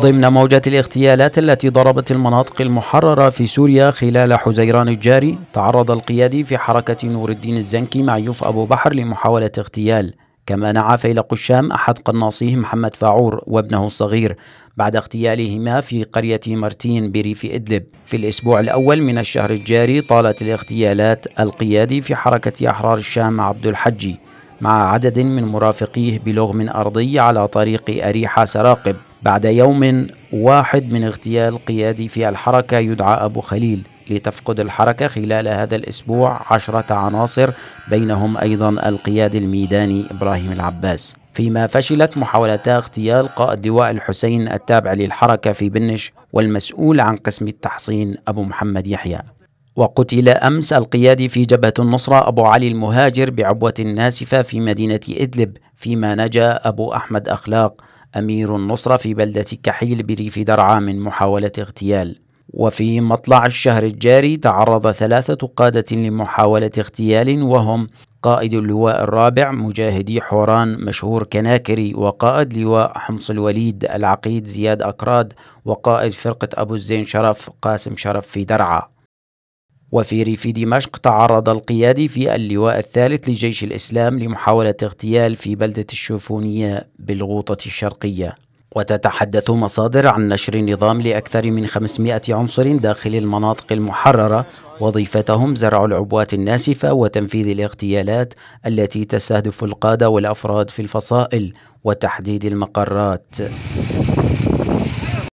ضمن موجة الاغتيالات التي ضربت المناطق المحررة في سوريا خلال حزيران الجاري تعرض القيادي في حركة نور الدين الزنكي مع يوف أبو بحر لمحاولة اغتيال كما نعى فيلق الشام أحد قناصيه محمد فاعور وابنه الصغير بعد اغتيالهما في قرية مرتين بريف إدلب في الأسبوع الأول من الشهر الجاري طالت الاغتيالات القيادي في حركة أحرار الشام عبد الحجي مع عدد من مرافقيه بلغم أرضي على طريق أريحة سراقب بعد يوم واحد من اغتيال قيادي في الحركة يدعى أبو خليل لتفقد الحركة خلال هذا الأسبوع عشرة عناصر بينهم أيضا القيادي الميداني إبراهيم العباس فيما فشلت محاولتا اغتيال قائد لواء الحسين التابع للحركة في بنش والمسؤول عن قسم التحصين أبو محمد يحيى وقتل أمس القيادي في جبهة النصرة أبو علي المهاجر بعبوة ناسفة في مدينة إدلب فيما نجا أبو أحمد أخلاق أمير النصرة في بلدة كحيل بريف درعا من محاولة اغتيال وفي مطلع الشهر الجاري تعرض ثلاثة قادة لمحاولة اغتيال وهم قائد اللواء الرابع مجاهدي حوران مشهور كناكري وقائد لواء حمص الوليد العقيد زياد أكراد وقائد فرقة أبو الزين شرف قاسم شرف في درعا وفي ريف دمشق تعرض القيادي في اللواء الثالث لجيش الإسلام لمحاولة اغتيال في بلدة الشوفونية بالغوطة الشرقية وتتحدث مصادر عن نشر النظام لأكثر من 500 عنصر داخل المناطق المحررة وظيفتهم زرع العبوات الناسفة وتنفيذ الاغتيالات التي تستهدف القادة والأفراد في الفصائل وتحديد المقرات